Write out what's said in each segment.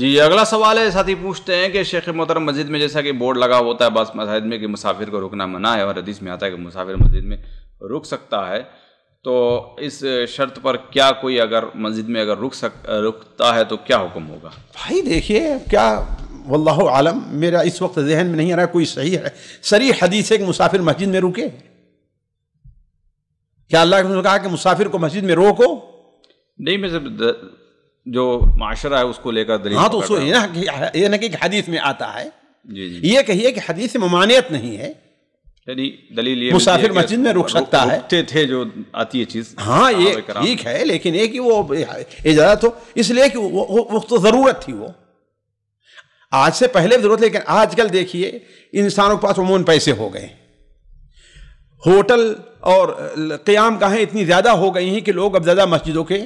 जी अगला सवाल है साथी पूछते हैं कि शेख मोहतरम मस्जिद में जैसा कि बोर्ड लगा होता है बस मस्जिद में कि मुसाफिर को रुकना मना है और हदीस में आता है कि मुसाफिर मस्जिद में रुक सकता है तो इस शर्त पर क्या कोई अगर मस्जिद में अगर रुक सक रुकता है तो क्या हुक्म होगा भाई देखिए क्या वल्लाह आलम मेरा इस वक्त जहन में नहीं आ रहा कोई सही है सरी हदीस है कि मुसाफिर मस्जिद में रुके क्या अल्लाह ने कहा कि मुसाफिर को मस्जिद में रोको नहीं मैं जो माशरा है उसको लेकर दलील हाँ तो उसको ये ना कि हदीस में आता है जी ये कहिए कि हदीस में मानियत नहीं है यानी दलील ये मुसाफिर मस्जिद में रुक सकता है रुकते थे जो आती है चीज हाँ ये ठीक है लेकिन ये कि वो इजाजत हो इसलिए कि वो, वो, वो तो जरूरत थी वो आज से पहले जरूरत लेकिन आजकल देखिए इंसानों के पास अमून पैसे हो गए होटल और क्याम कहाँ इतनी ज़्यादा हो गई हैं कि लोग अब ज़्यादा मस्जिदों के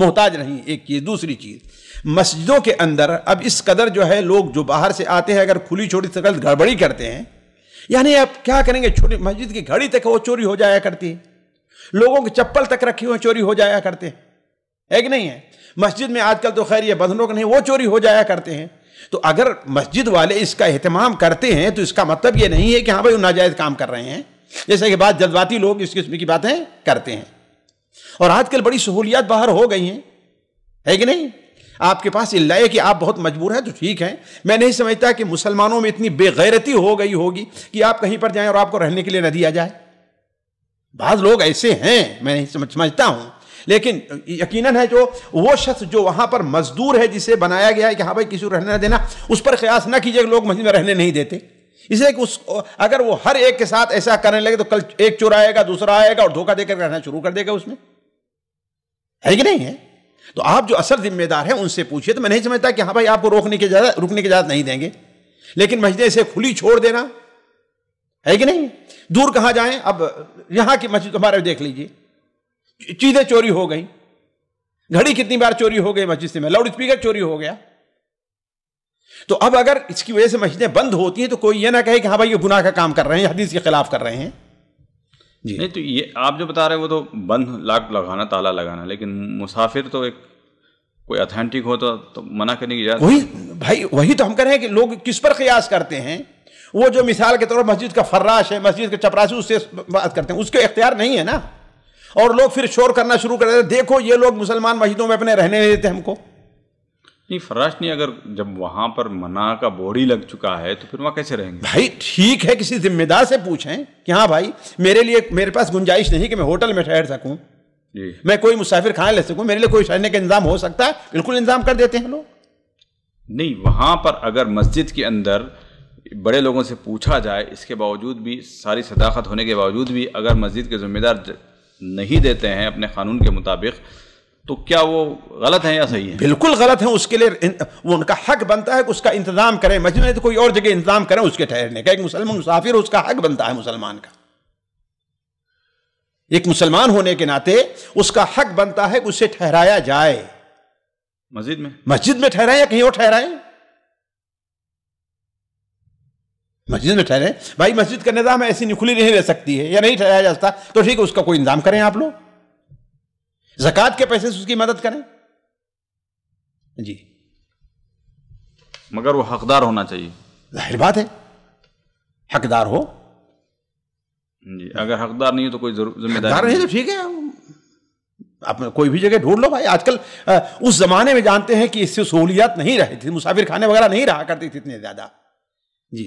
मोहताज नहीं एक चीज़ दूसरी चीज़ मस्जिदों के अंदर अब इस कदर जो है लोग जो बाहर से आते हैं अगर खुली छोटी सकल गड़बड़ी करते हैं यानी आप क्या करेंगे छोटी मस्जिद की घड़ी तक वो चोरी हो जाया करती है लोगों के चप्पल तक रखी हुए चोरी हो जाया करते हैं है कि नहीं है मस्जिद में आजकल तो खैर ये बंधनों का नहीं वो चोरी हो जाया करते हैं तो अगर मस्जिद वाले इसका अहतमाम करते हैं तो इसका मतलब ये नहीं है कि हाँ भाई नाजायज़ काम कर रहे हैं जैसे कि बात जल्दबाती लोग इस किस्म की बातें करते हैं और आजकल बड़ी सहूलियात बाहर हो गई हैं है कि नहीं आपके पास इल्ला कि आप बहुत मजबूर हैं तो ठीक है मैं नहीं समझता कि मुसलमानों में इतनी बेगैरती हो गई होगी कि आप कहीं पर जाएं और आपको रहने के लिए न दिया जाए बाज लोग ऐसे हैं मैं नहीं समझ समझता हूं लेकिन यकीनन है जो वो शख्स जो वहां पर मजदूर है जिसे बनाया गया है कि हाँ भाई किसी को रहने ना देना उस पर कयास ना कीजिए लोग मजदूर में रहने नहीं देते इसलिए कि उस अगर वो हर एक के साथ ऐसा करने लगे तो कल एक चोर आएगा दूसरा आएगा और धोखा देकर रहना शुरू कर देगा उसमें है कि नहीं है तो आप जो असल जिम्मेदार हैं उनसे पूछिए तो मैं नहीं समझता कि हाँ भाई आपको रोकने की इजाजत रुकने की इजाजत नहीं देंगे लेकिन मस्जिदें इसे खुली छोड़ देना है कि नहीं दूर कहां जाएं अब यहां की मस्जिद हमारे देख लीजिए चीज़ें चोरी हो गई घड़ी कितनी बार चोरी हो गई मस्जिद से में लाउड स्पीकर चोरी हो गया तो अब अगर इसकी वजह से मस्जिदें बंद होती हैं तो कोई ये ना कहे कि हाँ भाई ये गुनाह का काम कर रहे हैं हदीस के खिलाफ कर रहे हैं जी नहीं तो ये आप जो बता रहे हैं वो तो बंद लाख लगाना ताला लगाना लेकिन मुसाफिर तो एक कोई अथेंटिक हो तो, तो मना करने की जाए वही भाई वही तो हम कह रहे हैं कि लोग किस पर कयास करते हैं वो जो मिसाल के तौर पर मस्जिद का फर्राश है मस्जिद के चपरासी उससे बात करते हैं उसके इख्तियार नहीं है ना और लोग फिर शोर करना शुरू कर देते हैं देखो ये लोग मुसलमान मस्जिदों में अपने रहने देते हमको नहीं फराश नहीं अगर जब वहां पर मना का बोरी लग चुका है तो फिर वहां कैसे रहेंगे भाई ठीक है किसी जिम्मेदार से पूछें कि हाँ भाई मेरे लिए मेरे पास गुंजाइश नहीं कि मैं होटल में ठहर सकूं मैं कोई मुसाफिर खाना ले सकूं मेरे लिए कोई ठहरने का इंतजाम हो सकता है बिल्कुल इंतजाम कर देते हैं लोग नहीं वहां पर अगर मस्जिद के अंदर बड़े लोगों से पूछा जाए इसके बावजूद भी सारी सदाकत होने के बावजूद भी अगर मस्जिद के ज़िम्मेदार नहीं देते हैं अपने कानून के मुताबिक तो क्या वो गलत है या सही है बिल्कुल गलत है उसके लिए वो उनका हक बनता है कि उसका इंतजाम करें मस्जिद में तो कोई और जगह इंतजाम करें उसके ठहरने का एक मुसलमान मुसाफिर उसका हक बनता है मुसलमान का एक मुसलमान होने के नाते उसका हक बनता है कि उसे ठहराया जाए मस्जिद में मस्जिद में ठहराए या कहीं और ठहराए मस्जिद में ठहरे भाई मस्जिद का निजाम ऐसी खुली नहीं रह सकती है या नहीं ठहराया जा सकता तो ठीक है उसका कोई इंतजाम करें आप लोग जक़ात के पैसे से उसकी मदद करें जी मगर वो हकदार होना चाहिए जाहिर बात है हकदार हो जी अगर हकदार नहीं हो तो कोई जिम्मेदार नहीं तो ठीक है आप कोई भी जगह ढूंढ लो भाई आजकल उस जमाने में जानते हैं कि इससे सहूलियात नहीं रहती थी मुसाफिर खाने वगैरह नहीं रहा करती थी इतने ज़्यादा जी